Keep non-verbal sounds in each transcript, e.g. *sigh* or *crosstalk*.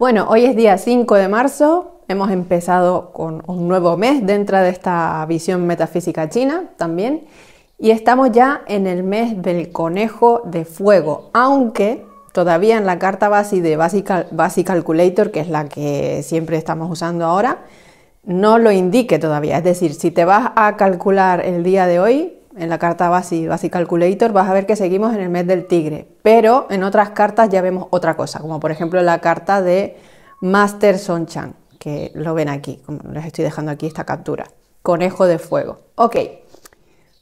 Bueno, hoy es día 5 de marzo, hemos empezado con un nuevo mes dentro de esta visión metafísica china también, y estamos ya en el mes del conejo de fuego, aunque todavía en la carta base de Basic Calculator, que es la que siempre estamos usando ahora, no lo indique todavía. Es decir, si te vas a calcular el día de hoy, en la carta Basic Calculator, vas a ver que seguimos en el mes del tigre, pero en otras cartas ya vemos otra cosa, como por ejemplo la carta de Master Son Chan, que lo ven aquí, como les estoy dejando aquí esta captura, conejo de fuego. Ok,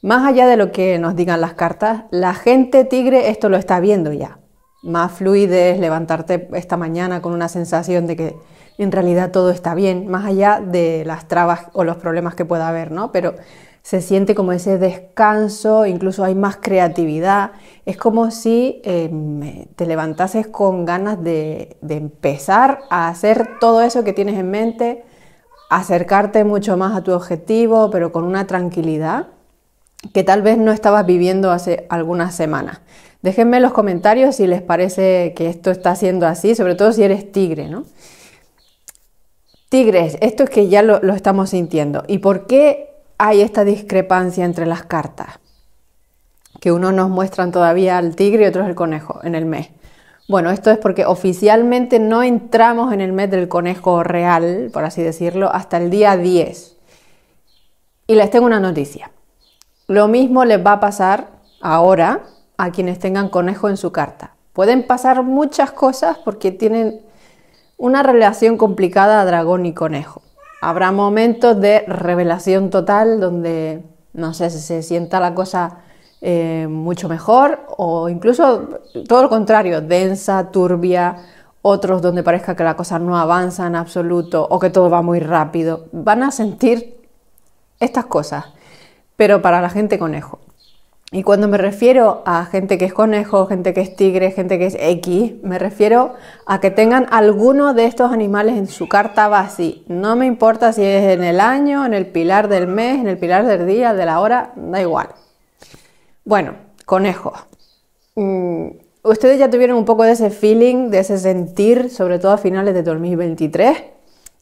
más allá de lo que nos digan las cartas, la gente tigre esto lo está viendo ya. Más fluidez, levantarte esta mañana con una sensación de que en realidad todo está bien, más allá de las trabas o los problemas que pueda haber, ¿no? Pero se siente como ese descanso, incluso hay más creatividad. Es como si em, te levantases con ganas de, empezar a hacer todo eso que tienes en mente, acercarte mucho más a tu objetivo, pero con una tranquilidad que tal vez no estabas viviendo hace algunas semanas. Déjenme en los comentarios si les parece que esto está siendo así, sobre todo si eres tigre, ¿no? Tigres, esto es que ya lo, lo estamos sintiendo. ¿Y por qué hay esta discrepancia entre las cartas, que unos nos muestran todavía al tigre y otros el conejo en el mes. Bueno, esto es porque oficialmente no entramos en el mes del conejo real, por así decirlo, hasta el día 10. Y les tengo una noticia. Lo mismo les va a pasar ahora a quienes tengan conejo en su carta. Pueden pasar muchas cosas porque tienen una relación complicada a dragón y conejo. Habrá momentos de revelación total donde, no sé, si se sienta la cosa eh, mucho mejor o incluso todo lo contrario, densa, turbia, otros donde parezca que la cosa no avanza en absoluto o que todo va muy rápido. Van a sentir estas cosas, pero para la gente conejo. Y cuando me refiero a gente que es conejo, gente que es tigre, gente que es X, me refiero a que tengan alguno de estos animales en su carta base. No me importa si es en el año, en el pilar del mes, en el pilar del día, de la hora, da igual. Bueno, conejos. Mm, Ustedes ya tuvieron un poco de ese feeling, de ese sentir, sobre todo a finales de 2023.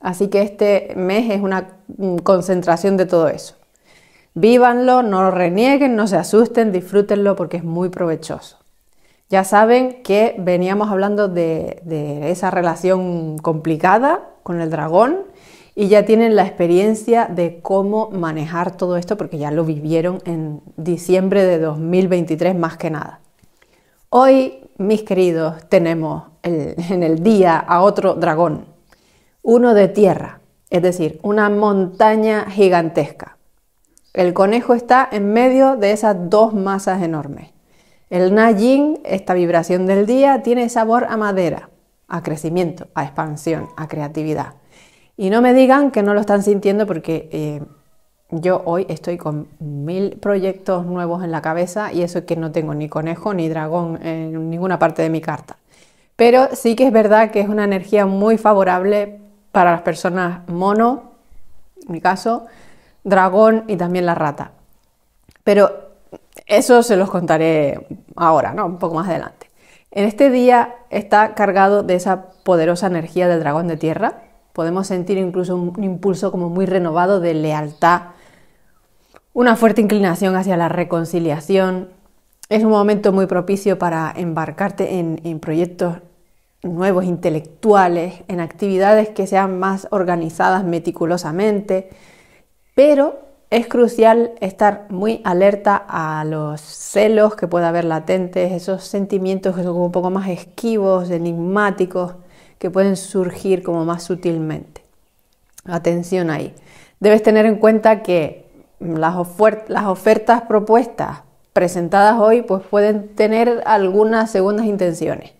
Así que este mes es una mm, concentración de todo eso. Vívanlo, no lo renieguen, no se asusten, disfrútenlo porque es muy provechoso. Ya saben que veníamos hablando de, esa relación complicada con el dragón y ya tienen la experiencia de cómo manejar todo esto porque ya lo vivieron en diciembre de 2023 más que nada. Hoy, mis queridos, tenemos en el día a otro dragón, uno de tierra, es decir, una montaña gigantesca. El conejo está en medio de esas dos masas enormes. El nayin esta vibración del día, tiene sabor a madera, a crecimiento, a expansión, a creatividad. Y no me digan que no lo están sintiendo porque eh, yo hoy estoy con mil proyectos nuevos en la cabeza y eso es que no tengo ni conejo ni dragón en ninguna parte de mi carta. Pero sí que es verdad que es una energía muy favorable para las personas mono, en mi caso, dragón y también la rata. Pero eso se los contaré ahora, ¿no? Un poco más adelante. En este día está cargado de esa poderosa energía del dragón de tierra. Podemos sentir incluso un impulso como muy renovado de lealtad, una fuerte inclinación hacia la reconciliación. Es un momento muy propicio para embarcarte en, en proyectos nuevos intelectuales, en actividades que sean más organizadas meticulosamente, pero es crucial estar muy alerta a los celos que pueda haber latentes, esos sentimientos que son un poco más esquivos, enigmáticos, que pueden surgir como más sutilmente. Atención ahí. Debes tener en cuenta que las, ofertas propuestas presentadas hoy pues pueden tener algunas segundas intenciones,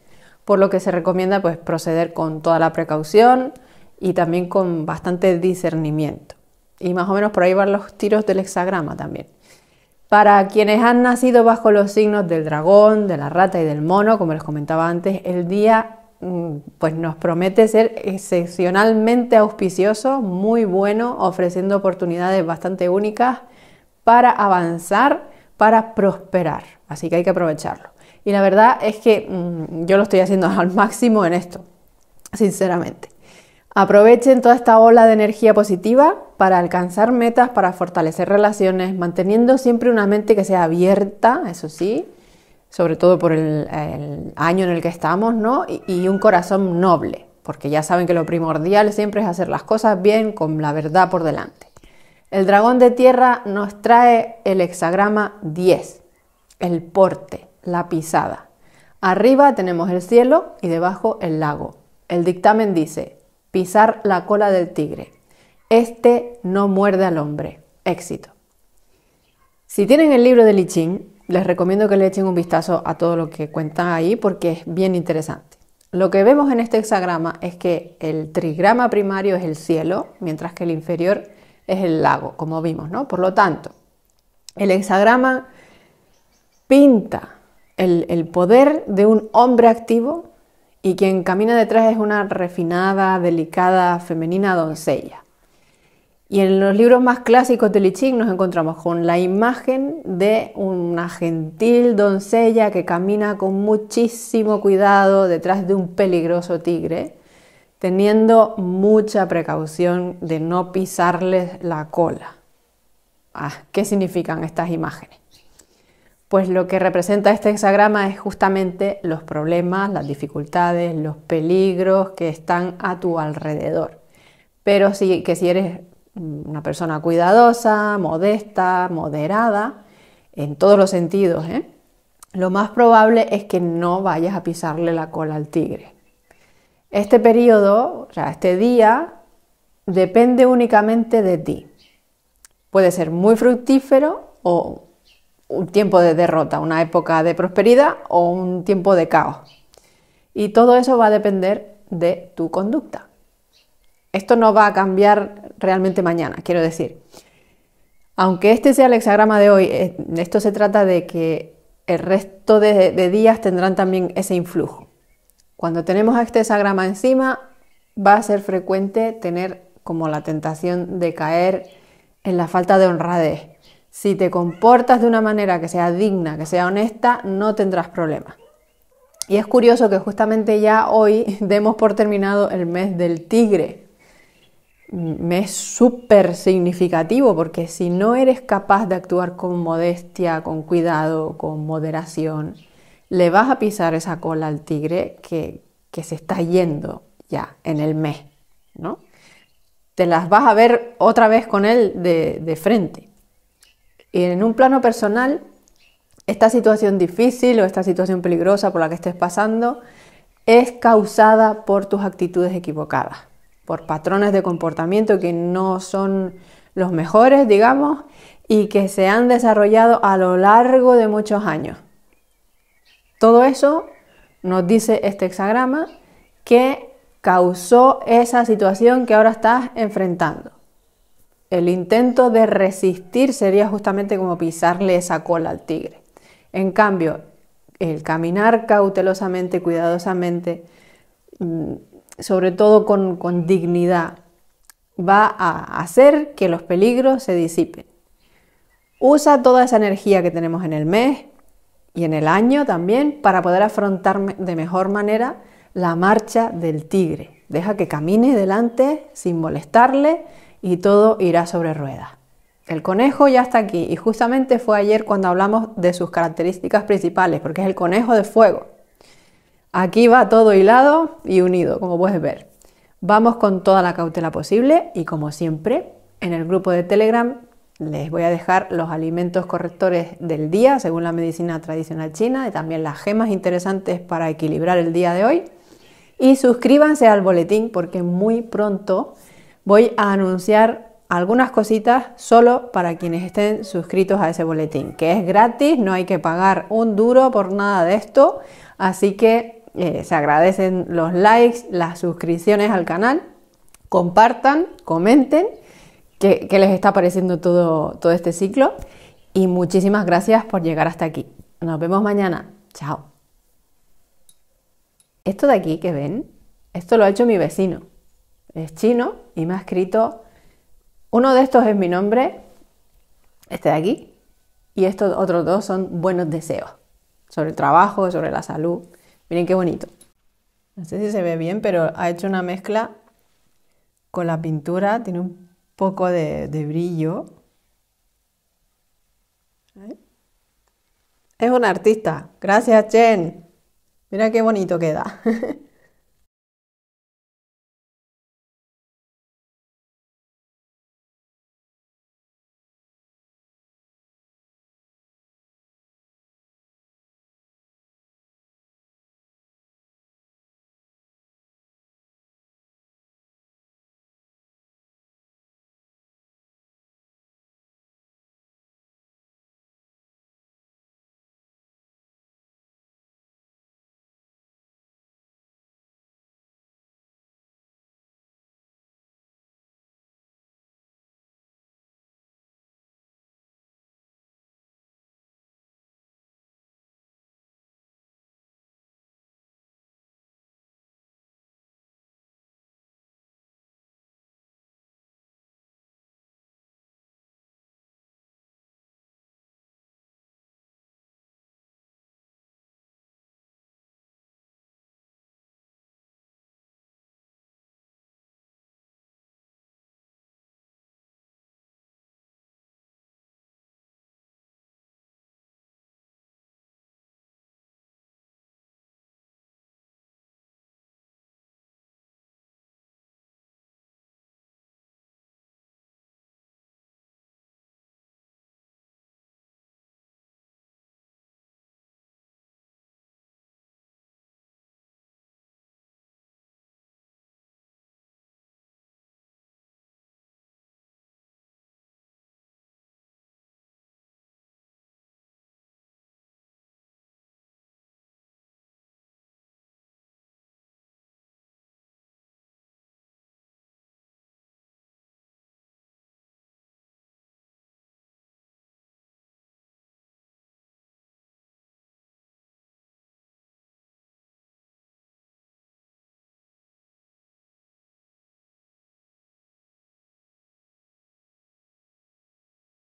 por lo que se recomienda pues proceder con toda la precaución y también con bastante discernimiento. Y más o menos por ahí van los tiros del hexagrama también. Para quienes han nacido bajo los signos del dragón, de la rata y del mono, como les comentaba antes, el día mm, pues nos promete ser excepcionalmente auspicioso, muy bueno, ofreciendo oportunidades bastante únicas para avanzar, para prosperar. Así que hay que aprovecharlo. Y la verdad es que mm, yo lo estoy haciendo *laughs* al máximo en esto, sinceramente. Aprovechen toda esta ola de energía positiva para alcanzar metas, para fortalecer relaciones, manteniendo siempre una mente que sea abierta, eso sí, sobre todo por el, año en el que estamos, ¿no? Y, y, un corazón noble, porque ya saben que lo primordial siempre es hacer las cosas bien con la verdad por delante. El dragón de tierra nos trae el hexagrama 10, el porte, la pisada. Arriba tenemos el cielo y debajo el lago. El dictamen dice, pisar la cola del tigre. Este no muerde al hombre. Éxito. Si tienen el libro de Li les recomiendo que le echen un vistazo a todo lo que cuentan ahí porque es bien interesante. Lo que vemos en este hexagrama es que el trigrama primario es el cielo, mientras que el inferior es el lago, como vimos, ¿no? Por lo tanto, el hexagrama pinta el poder de un hombre activo y quien camina detrás es una refinada, delicada, femenina doncella. Y en los libros más clásicos de Lichín nos encontramos con la imagen de una gentil doncella que camina con muchísimo cuidado detrás de un peligroso tigre, teniendo mucha precaución de no pisarles la cola. Ah, ¿Qué significan estas imágenes? Pues lo que representa este hexagrama es justamente los problemas, las dificultades, los peligros que están a tu alrededor. Pero sí que si eres una persona cuidadosa, modesta, moderada, en todos los sentidos, ¿eh? lo más probable es que no vayas a pisarle la cola al tigre. Este periodo, o sea, este día, depende únicamente de ti. Puede ser muy fructífero o un tiempo de derrota, una época de prosperidad o un tiempo de caos. Y todo eso va a depender de tu conducta. Esto no va a cambiar realmente mañana, quiero decir. Aunque este sea el hexagrama de hoy, eh, esto se trata de que el resto de, días tendrán también ese influjo. Cuando tenemos este hexagrama encima, va a ser frecuente tener como la tentación de caer en la falta de honradez, si te comportas de una manera que sea digna, que sea honesta, no tendrás problemas. Y es curioso que justamente ya hoy *laughs* demos por terminado el mes del tigre, mes súper significativo, porque si no eres capaz de actuar con modestia, con cuidado, con moderación, le vas a pisar esa cola al tigre que, se está yendo ya en el mes, ¿no? Te las vas a ver otra vez con él de, de frente. Y en un plano personal, esta situación difícil o esta situación peligrosa por la que estés pasando es causada por tus actitudes equivocadas, por patrones de comportamiento que no son los mejores, digamos, y que se han desarrollado a lo largo de muchos años. Todo eso nos dice este hexagrama que causó esa situación que ahora estás enfrentando. El intento de resistir sería justamente como pisarle esa cola al tigre. En cambio, el caminar cautelosamente, cuidadosamente, mm, sobre todo con, dignidad, va a hacer que los peligros se disipen. Usa toda esa energía que tenemos en el mes y en el año también para poder afrontar de mejor manera la marcha del tigre. Deja que camine delante sin molestarle y todo irá sobre ruedas. El conejo ya está aquí y justamente fue ayer cuando hablamos de sus características principales, porque es el conejo de fuego. Aquí va todo hilado y unido, como puedes ver. Vamos con toda la cautela posible y como siempre, en el grupo de Telegram les voy a dejar los alimentos correctores del día, según la medicina tradicional china, y también las gemas interesantes para equilibrar el día de hoy. Y suscríbanse al boletín porque muy pronto voy a anunciar algunas cositas solo para quienes estén suscritos a ese boletín, que es gratis, no hay que pagar un duro por nada de esto, así que eh, se agradecen los likes, las suscripciones al canal, compartan, comenten qué, les está pareciendo todo, todo este ciclo y muchísimas gracias por llegar hasta aquí. Nos vemos mañana, chao. Esto de aquí que ven, esto lo ha hecho mi vecino es chino y me ha escrito, uno de estos es mi nombre, este de aquí, y estos otros dos son buenos deseos sobre el trabajo, sobre la salud. Miren qué bonito. No sé si se ve bien, pero ha hecho una mezcla con la pintura, tiene un poco de, brillo. Es un artista. Gracias, Chen. Mira qué bonito queda. *laughs*